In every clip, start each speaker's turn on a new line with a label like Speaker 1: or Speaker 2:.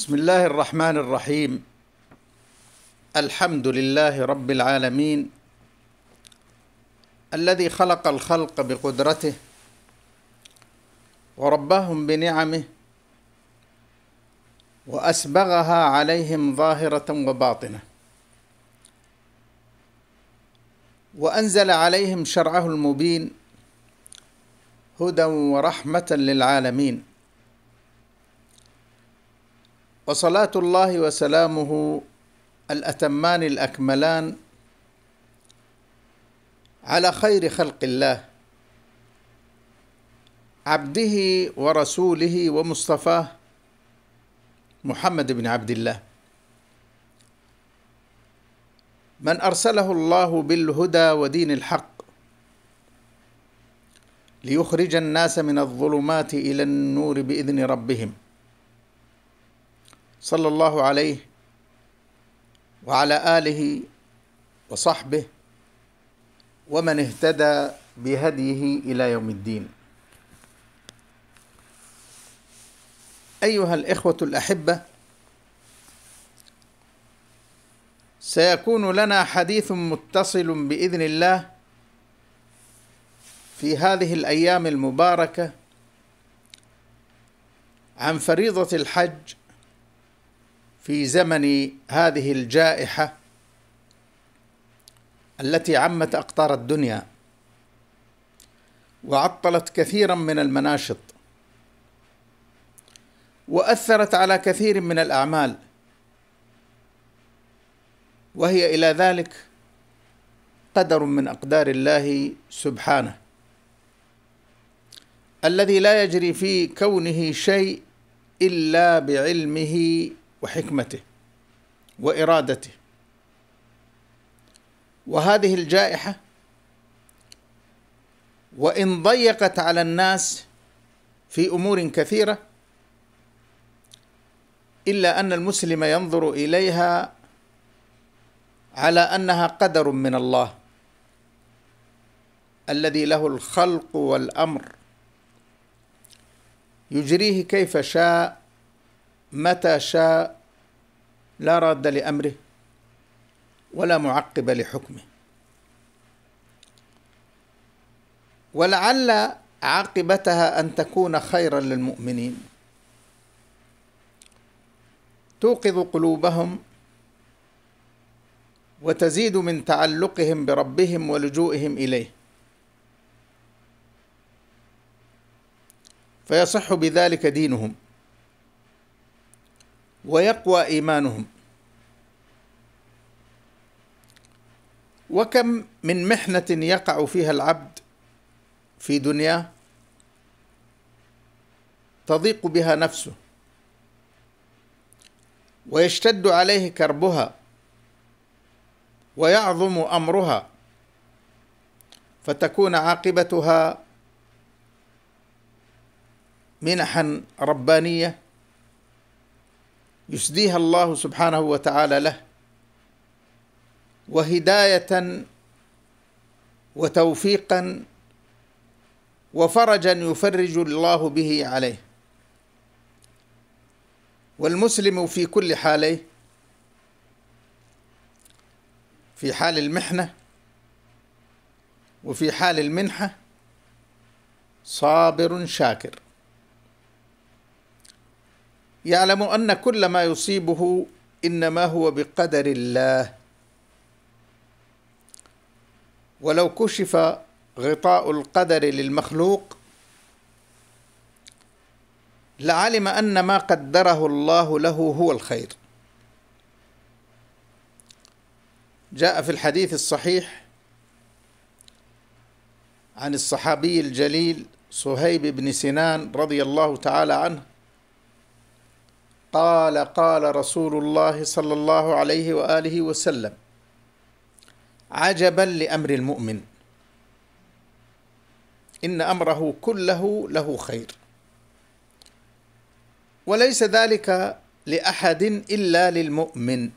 Speaker 1: بسم الله الرحمن الرحيم الحمد لله رب العالمين الذي خلق الخلق بقدرته ورباهم بنعمه واسبغها عليهم ظاهره وباطنه وانزل عليهم شرعه المبين هدى ورحمه للعالمين وصلاه الله وسلامه الاتمان الاكملان على خير خلق الله عبده ورسوله ومصطفاه محمد بن عبد الله من ارسله الله بالهدى ودين الحق ليخرج الناس من الظلمات الى النور باذن ربهم صلى الله عليه وعلى اله وصحبه ومن اهتدى بهديه الى يوم الدين ايها الاخوه الاحبه سيكون لنا حديث متصل باذن الله في هذه الايام المباركه عن فريضه الحج في زمن هذه الجائحه التي عمت اقطار الدنيا وعطلت كثيرا من المناشط واثرت على كثير من الاعمال وهي الى ذلك قدر من اقدار الله سبحانه الذي لا يجري في كونه شيء الا بعلمه وحكمته وارادته وهذه الجائحه وان ضيقت على الناس في امور كثيره الا ان المسلم ينظر اليها على انها قدر من الله الذي له الخلق والامر يجريه كيف شاء متى شاء لا راد لامره ولا معقب لحكمه ولعل عاقبتها ان تكون خيرا للمؤمنين توقظ قلوبهم وتزيد من تعلقهم بربهم ولجوئهم اليه فيصح بذلك دينهم ويقوى ايمانهم وكم من محنه يقع فيها العبد في دنياه تضيق بها نفسه ويشتد عليه كربها ويعظم امرها فتكون عاقبتها منحا ربانيه يسديها الله سبحانه وتعالى له وهدايه وتوفيقا وفرجا يفرج الله به عليه والمسلم في كل حاله في حال المحنه وفي حال المنحه صابر شاكر يعلم ان كل ما يصيبه انما هو بقدر الله ولو كشف غطاء القدر للمخلوق لعلم ان ما قدره الله له هو الخير جاء في الحديث الصحيح عن الصحابي الجليل صهيب بن سنان رضي الله تعالى عنه قال قال رسول الله صلى الله عليه واله وسلم عجبا لامر المؤمن ان امره كله له خير وليس ذلك لاحد الا للمؤمن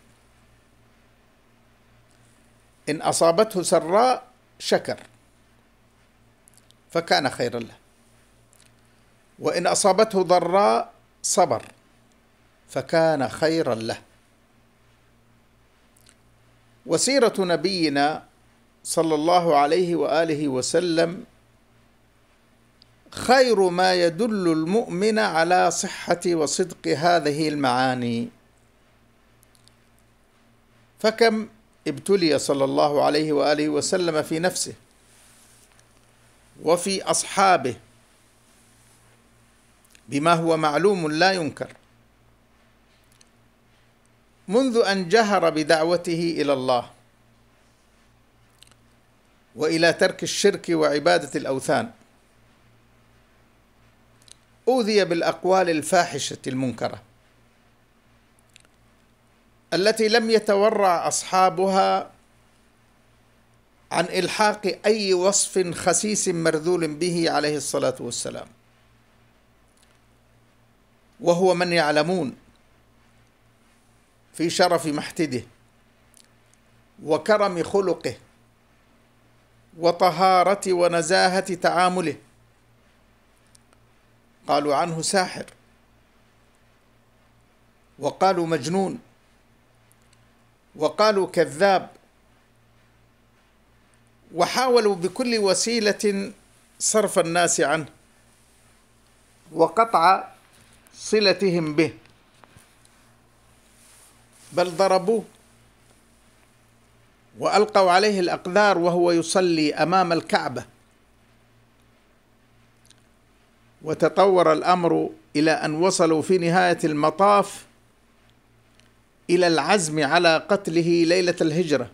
Speaker 1: ان اصابته سراء شكر فكان خيرا له وان اصابته ضراء صبر فكان خيرا له وسيره نبينا صلى الله عليه واله وسلم خير ما يدل المؤمن على صحه وصدق هذه المعاني فكم ابتلي صلى الله عليه واله وسلم في نفسه وفي اصحابه بما هو معلوم لا ينكر منذ ان جهر بدعوته الى الله والى ترك الشرك وعباده الاوثان اوذي بالاقوال الفاحشه المنكره التي لم يتورع اصحابها عن الحاق اي وصف خسيس مرذول به عليه الصلاه والسلام وهو من يعلمون في شرف محتده وكرم خلقه وطهارة ونزاهة تعامله قالوا عنه ساحر وقالوا مجنون وقالوا كذاب وحاولوا بكل وسيلة صرف الناس عنه وقطع صلتهم به بل ضربوه والقوا عليه الاقدار وهو يصلي امام الكعبه وتطور الامر الى ان وصلوا في نهايه المطاف الى العزم على قتله ليله الهجره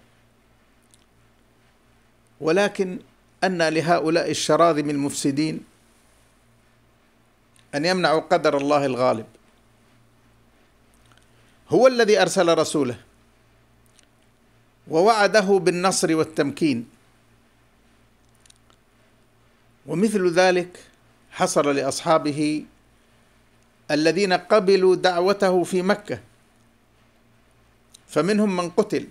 Speaker 1: ولكن ان لهؤلاء الشراذم المفسدين ان يمنعوا قدر الله الغالب هو الذي ارسل رسوله ووعده بالنصر والتمكين ومثل ذلك حصل لاصحابه الذين قبلوا دعوته في مكه فمنهم من قتل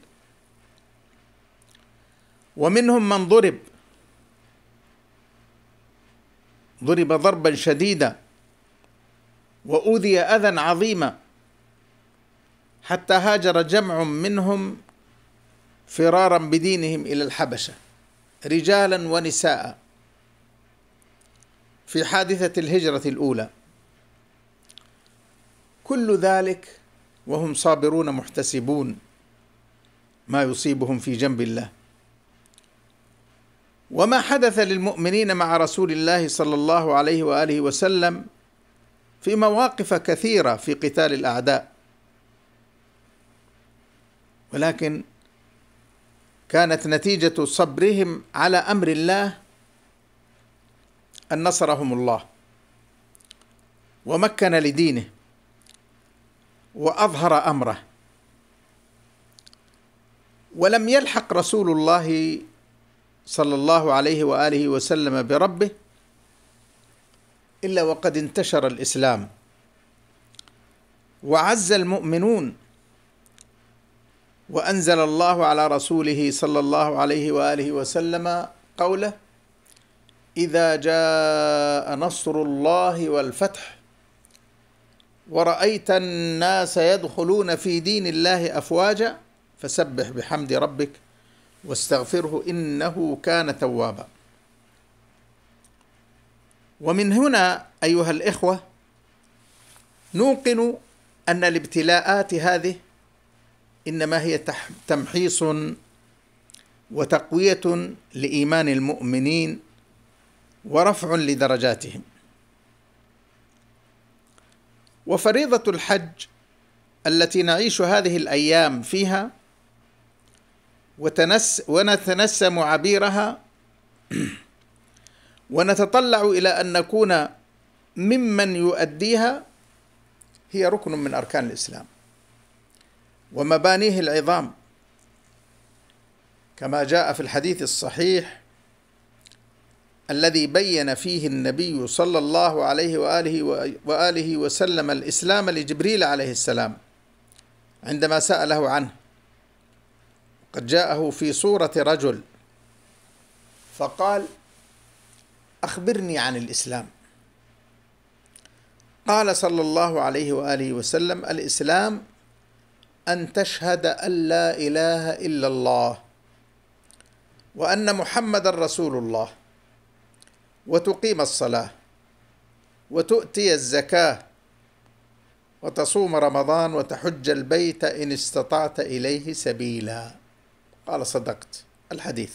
Speaker 1: ومنهم من ضرب ضرب ضربا شديدا واوذي اذى عظيما حتى هاجر جمع منهم فرارا بدينهم الى الحبشه رجالا ونساء في حادثه الهجره الاولى كل ذلك وهم صابرون محتسبون ما يصيبهم في جنب الله وما حدث للمؤمنين مع رسول الله صلى الله عليه واله وسلم في مواقف كثيره في قتال الاعداء ولكن كانت نتيجة صبرهم على أمر الله أن نصرهم الله ومكن لدينه وأظهر أمره ولم يلحق رسول الله صلى الله عليه وآله وسلم بربه إلا وقد انتشر الإسلام وعز المؤمنون وانزل الله على رسوله صلى الله عليه واله وسلم قوله اذا جاء نصر الله والفتح ورايت الناس يدخلون في دين الله افواجا فسبح بحمد ربك واستغفره انه كان توابا ومن هنا ايها الاخوه نوقن ان الابتلاءات هذه انما هي تمحيص وتقويه لايمان المؤمنين ورفع لدرجاتهم وفريضه الحج التي نعيش هذه الايام فيها وتنس ونتنسم عبيرها ونتطلع الى ان نكون ممن يؤديها هي ركن من اركان الاسلام ومبانيه العظام كما جاء في الحديث الصحيح الذي بين فيه النبي صلى الله عليه واله واله وسلم الاسلام لجبريل عليه السلام عندما ساله عنه قد جاءه في صوره رجل فقال اخبرني عن الاسلام قال صلى الله عليه واله وسلم الاسلام ان تشهد ان لا اله الا الله وان محمدا رسول الله وتقيم الصلاه وتؤتي الزكاه وتصوم رمضان وتحج البيت ان استطعت اليه سبيلا قال صدقت الحديث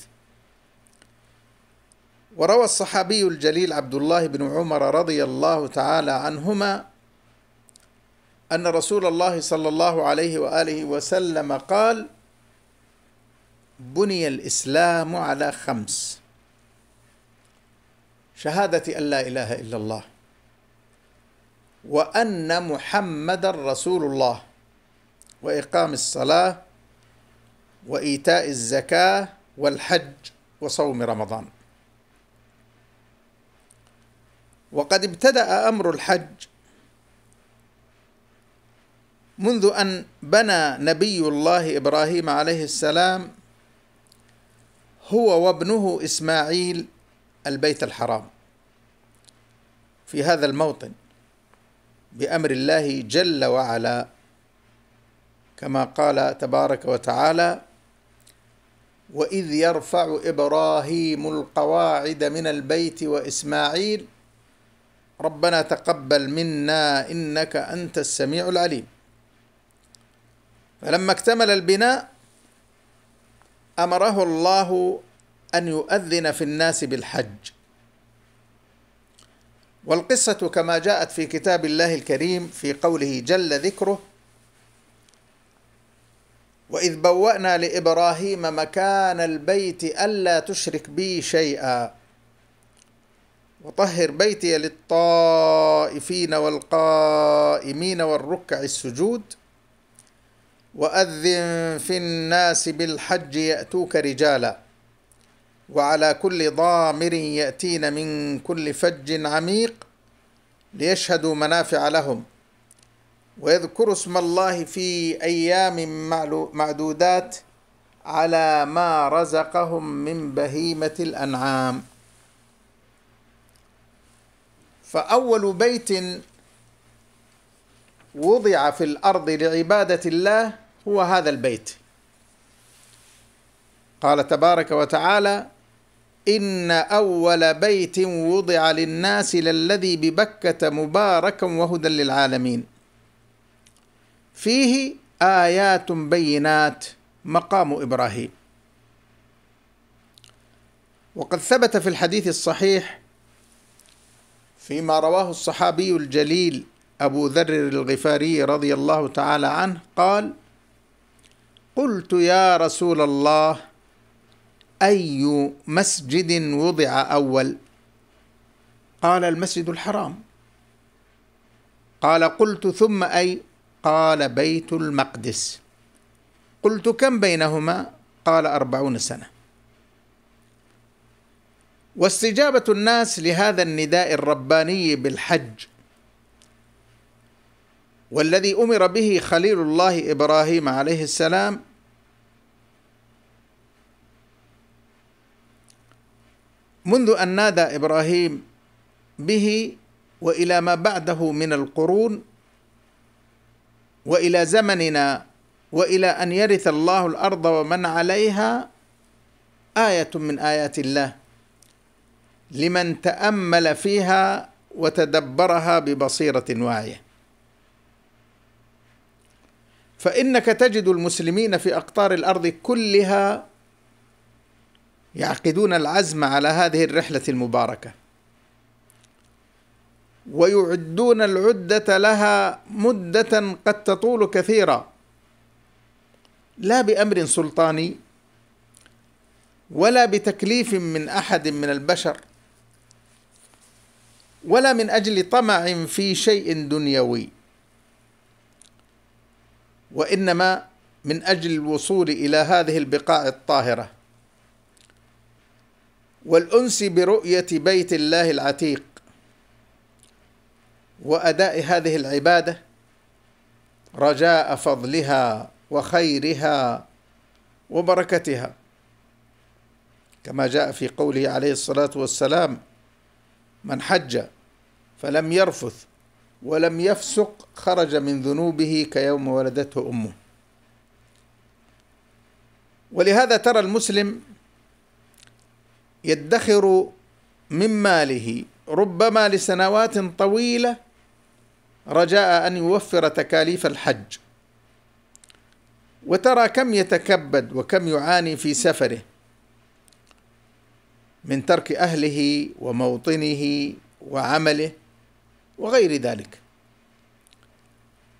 Speaker 1: وروى الصحابي الجليل عبد الله بن عمر رضي الله تعالى عنهما أن رسول الله صلى الله عليه وآله وسلم قال بني الإسلام على خمس شهادة أن لا إله إلا الله وأن محمد رسول الله وإقام الصلاة وإيتاء الزكاة والحج وصوم رمضان وقد ابتدأ أمر الحج منذ ان بنى نبي الله ابراهيم عليه السلام هو وابنه اسماعيل البيت الحرام في هذا الموطن بامر الله جل وعلا كما قال تبارك وتعالى واذ يرفع ابراهيم القواعد من البيت واسماعيل ربنا تقبل منا انك انت السميع العليم فلما اكتمل البناء امره الله ان يؤذن في الناس بالحج والقصه كما جاءت في كتاب الله الكريم في قوله جل ذكره واذ بوانا لابراهيم مكان البيت الا تشرك بي شيئا وطهر بيتي للطائفين والقائمين والركع السجود واذن في الناس بالحج ياتوك رجالا وعلى كل ضامر ياتين من كل فج عميق ليشهدوا منافع لهم ويذكروا اسم الله في ايام معدودات على ما رزقهم من بهيمه الانعام فاول بيت وضع في الارض لعباده الله هو هذا البيت قال تبارك وتعالى ان اول بيت وضع للناس للذي ببكه مباركا وهدى للعالمين فيه ايات بينات مقام ابراهيم وقد ثبت في الحديث الصحيح فيما رواه الصحابي الجليل ابو ذر الغفاري رضي الله تعالى عنه قال قلت يا رسول الله اي مسجد وضع اول قال المسجد الحرام قال قلت ثم اي قال بيت المقدس قلت كم بينهما قال اربعون سنه واستجابه الناس لهذا النداء الرباني بالحج والذي امر به خليل الله ابراهيم عليه السلام منذ ان نادى ابراهيم به والى ما بعده من القرون والى زمننا والى ان يرث الله الارض ومن عليها ايه من ايات الله لمن تامل فيها وتدبرها ببصيره واعيه فإنك تجد المسلمين في أقطار الأرض كلها يعقدون العزم على هذه الرحلة المباركة ويعدون العدة لها مدة قد تطول كثيرا لا بأمر سلطاني ولا بتكليف من أحد من البشر ولا من أجل طمع في شيء دنيوي وانما من اجل الوصول الى هذه البقاع الطاهره والانس برؤيه بيت الله العتيق واداء هذه العباده رجاء فضلها وخيرها وبركتها كما جاء في قوله عليه الصلاه والسلام من حج فلم يرفث ولم يفسق خرج من ذنوبه كيوم ولدته امه ولهذا ترى المسلم يدخر من ماله ربما لسنوات طويله رجاء ان يوفر تكاليف الحج وترى كم يتكبد وكم يعاني في سفره من ترك اهله وموطنه وعمله وغير ذلك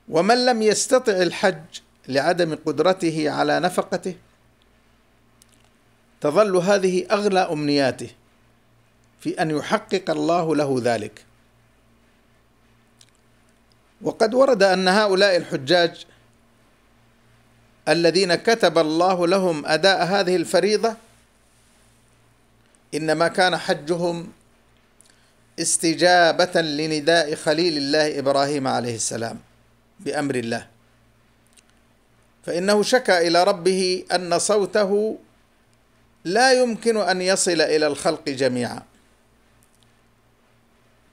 Speaker 1: ومن لم يستطع الحج لعدم قدرته على نفقته تظل هذه اغلى امنياته في ان يحقق الله له ذلك وقد ورد ان هؤلاء الحجاج الذين كتب الله لهم اداء هذه الفريضه انما كان حجهم استجابة لنداء خليل الله إبراهيم عليه السلام بأمر الله فإنه شكى إلى ربه أن صوته لا يمكن أن يصل إلى الخلق جميعا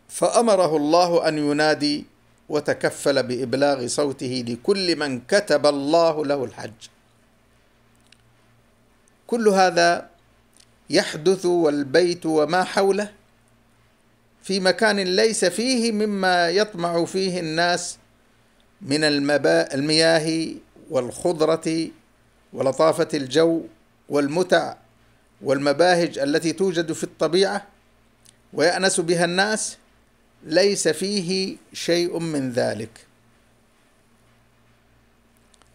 Speaker 1: فأمره الله أن ينادي وتكفل بإبلاغ صوته لكل من كتب الله له الحج كل هذا يحدث والبيت وما حوله في مكان ليس فيه مما يطمع فيه الناس من المباء المياه والخضرة ولطافة الجو والمتع والمباهج التي توجد في الطبيعة ويأنس بها الناس ليس فيه شيء من ذلك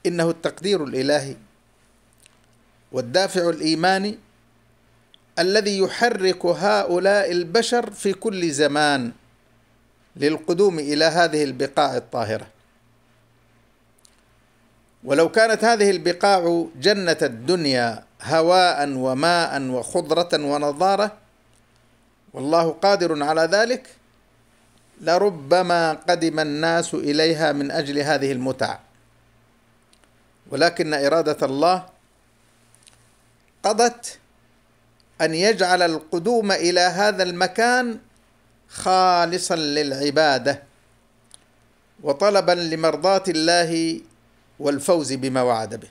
Speaker 1: إنه التقدير الإلهي والدافع الإيماني الذي يحرك هؤلاء البشر في كل زمان للقدوم الى هذه البقاع الطاهره ولو كانت هذه البقاع جنه الدنيا هواء وماء وخضره ونضاره والله قادر على ذلك لربما قدم الناس اليها من اجل هذه المتع ولكن اراده الله قضت ان يجعل القدوم الى هذا المكان خالصا للعباده وطلبا لمرضاه الله والفوز بما وعد به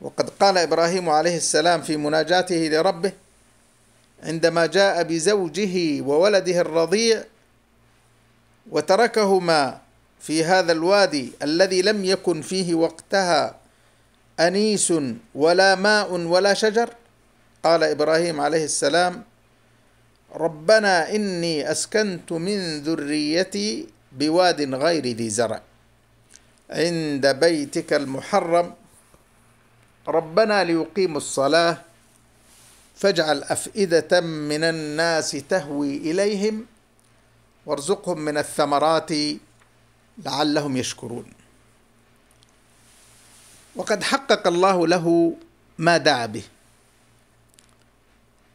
Speaker 1: وقد قال ابراهيم عليه السلام في مناجاته لربه عندما جاء بزوجه وولده الرضيع وتركهما في هذا الوادي الذي لم يكن فيه وقتها أنيس ولا ماء ولا شجر قال إبراهيم عليه السلام ربنا إني أسكنت من ذريتي بواد غير ذي زرع عند بيتك المحرم ربنا ليقيموا الصلاة فاجعل أفئدة من الناس تهوي إليهم وارزقهم من الثمرات لعلهم يشكرون وقد حقق الله له ما دعا به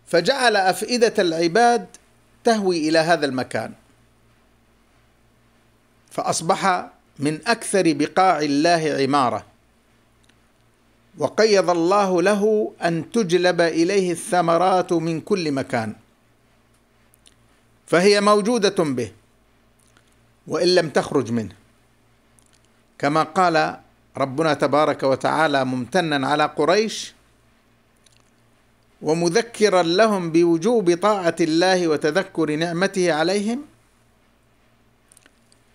Speaker 1: فجعل افئده العباد تهوي الى هذا المكان فاصبح من اكثر بقاع الله عماره وقيض الله له ان تجلب اليه الثمرات من كل مكان فهي موجوده به وان لم تخرج منه كما قال ربنا تبارك وتعالى ممتنا على قريش ومذكرا لهم بوجوب طاعة الله وتذكر نعمته عليهم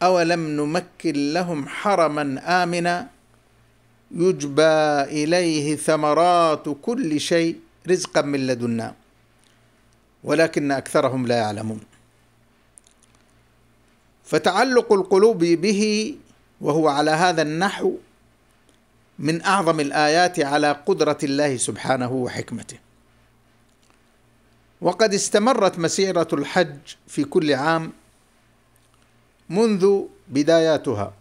Speaker 1: أولم نمكن لهم حرما آمنا يجبى إليه ثمرات كل شيء رزقا من لدنا ولكن أكثرهم لا يعلمون فتعلق القلوب به وهو على هذا النحو من اعظم الايات على قدره الله سبحانه وحكمته وقد استمرت مسيره الحج في كل عام منذ بداياتها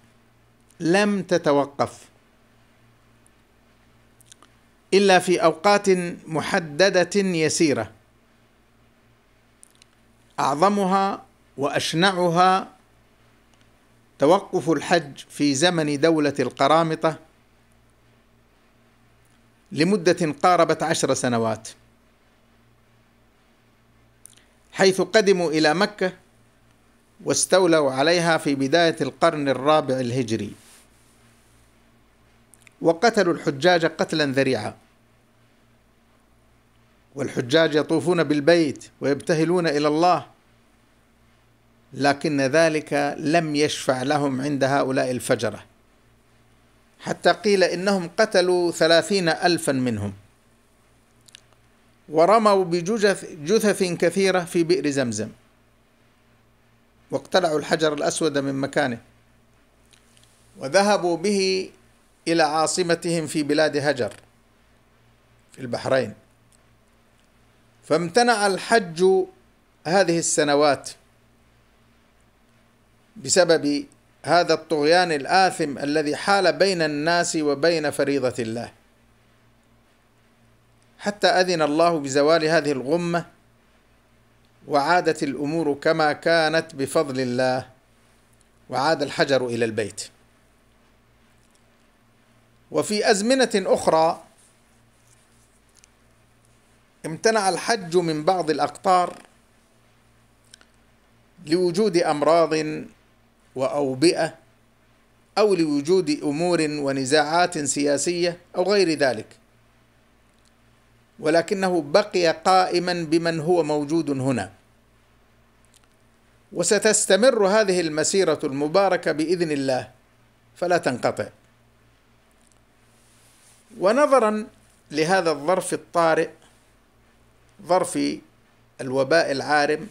Speaker 1: لم تتوقف الا في اوقات محدده يسيره اعظمها واشنعها توقف الحج في زمن دوله القرامطه لمدة قاربت عشر سنوات حيث قدموا إلى مكة واستولوا عليها في بداية القرن الرابع الهجري وقتلوا الحجاج قتلا ذريعا والحجاج يطوفون بالبيت ويبتهلون إلى الله لكن ذلك لم يشفع لهم عند هؤلاء الفجره حتى قيل إنهم قتلوا ثلاثين ألفا منهم ورموا بجثث جثث كثيرة في بئر زمزم واقتلعوا الحجر الأسود من مكانه وذهبوا به إلى عاصمتهم في بلاد هجر في البحرين فامتنع الحج هذه السنوات بسبب هذا الطغيان الآثم الذي حال بين الناس وبين فريضة الله حتى أذن الله بزوال هذه الغمة وعادت الأمور كما كانت بفضل الله وعاد الحجر إلى البيت وفي أزمنة أخرى امتنع الحج من بعض الأقطار لوجود أمراض وأوبئة أو لوجود أمور ونزاعات سياسية أو غير ذلك ولكنه بقي قائما بمن هو موجود هنا وستستمر هذه المسيرة المباركة بإذن الله فلا تنقطع ونظرا لهذا الظرف الطارئ ظرف الوباء العارم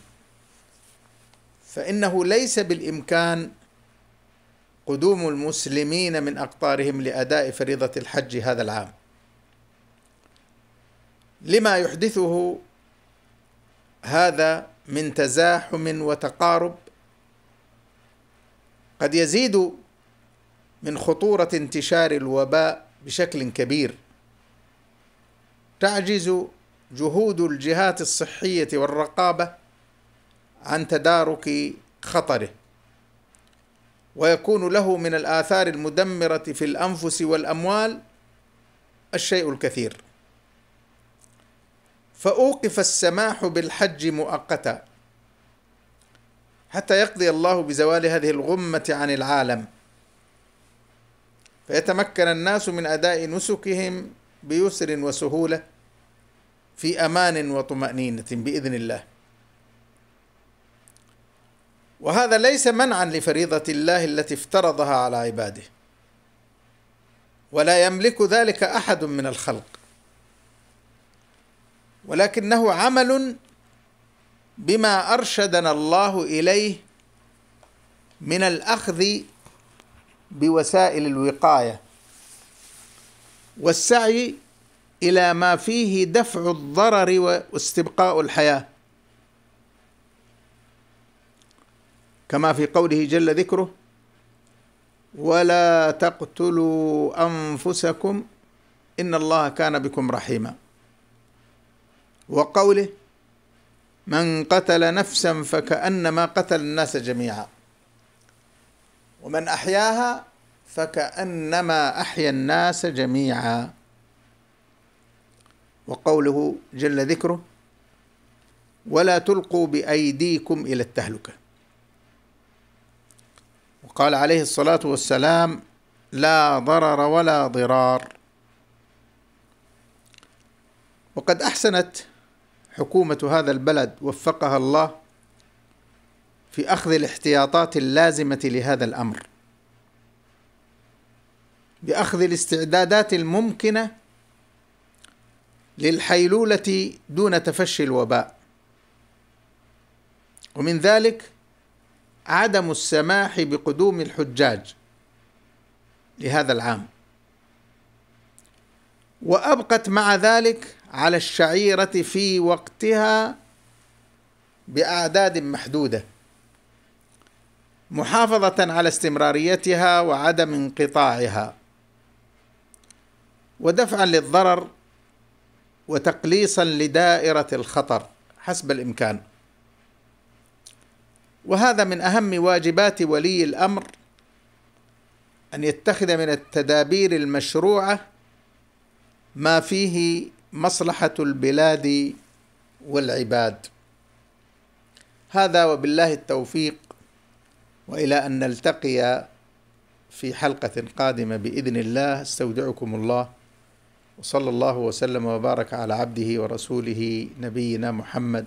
Speaker 1: فإنه ليس بالإمكان قدوم المسلمين من أقطارهم لأداء فريضة الحج هذا العام لما يحدثه هذا من تزاحم وتقارب قد يزيد من خطورة انتشار الوباء بشكل كبير تعجز جهود الجهات الصحية والرقابة عن تدارك خطره ويكون له من الآثار المدمرة في الأنفس والأموال الشيء الكثير فأوقف السماح بالحج مؤقتا حتى يقضي الله بزوال هذه الغمة عن العالم فيتمكن الناس من أداء نسكهم بيسر وسهولة في أمان وطمأنينة بإذن الله وهذا ليس منعا لفريضة الله التي افترضها على عباده ولا يملك ذلك أحد من الخلق ولكنه عمل بما أرشدنا الله إليه من الأخذ بوسائل الوقاية والسعي إلى ما فيه دفع الضرر واستبقاء الحياة كما في قوله جل ذكره ولا تقتلوا انفسكم ان الله كان بكم رحيما وقوله من قتل نفسا فكانما قتل الناس جميعا ومن احياها فكانما احيا الناس جميعا وقوله جل ذكره ولا تلقوا بايديكم الى التهلكه قال عليه الصلاة والسلام لا ضرر ولا ضرار وقد أحسنت حكومة هذا البلد وفقها الله في أخذ الاحتياطات اللازمة لهذا الأمر بأخذ الاستعدادات الممكنة للحيلولة دون تفشي الوباء ومن ذلك عدم السماح بقدوم الحجاج لهذا العام وابقت مع ذلك على الشعيره في وقتها باعداد محدوده محافظه على استمراريتها وعدم انقطاعها ودفعا للضرر وتقليصا لدائره الخطر حسب الامكان وهذا من اهم واجبات ولي الامر ان يتخذ من التدابير المشروعه ما فيه مصلحه البلاد والعباد هذا وبالله التوفيق والى ان نلتقي في حلقه قادمه باذن الله استودعكم الله وصلى الله وسلم وبارك على عبده ورسوله نبينا محمد